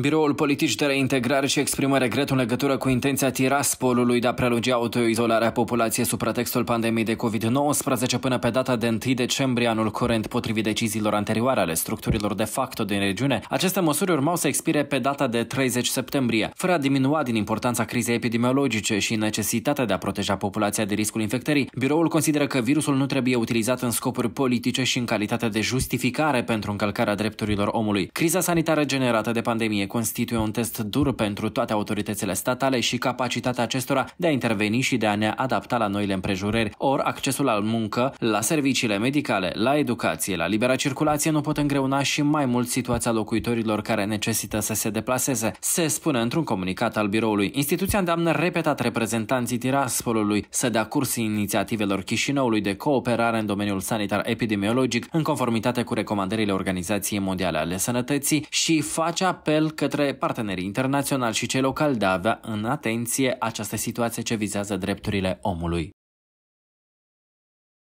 Biroul Politici de Reintegrare și exprimă regret în legătură cu intenția Tiraspolului de a prelungi autoizolarea populației sub pretextul pandemiei de COVID-19 până pe data de 1 decembrie anul curent, potrivit deciziilor anterioare ale structurilor de facto din regiune. Aceste măsuri urmau să expire pe data de 30 septembrie, fără a diminua din importanța crizei epidemiologice și necesitatea de a proteja populația de riscul infectării. Biroul consideră că virusul nu trebuie utilizat în scopuri politice și în calitate de justificare pentru încălcarea drepturilor omului. Criza sanitară generată de pandemie constituie un test dur pentru toate autoritățile statale și capacitatea acestora de a interveni și de a ne adapta la noile împrejurări. Ori, accesul la muncă, la serviciile medicale, la educație, la libera circulație nu pot îngreuna și mai mult situația locuitorilor care necesită să se deplaseze, se spune într-un comunicat al biroului. Instituția îndeamnă repetat reprezentanții Tiraspolului să dea curs inițiativelor Chișinăului de cooperare în domeniul sanitar epidemiologic în conformitate cu recomandările Organizației Mondiale ale Sănătății și face apel către partenerii internaționali și cei locali de a avea în atenție această situație ce vizează drepturile omului.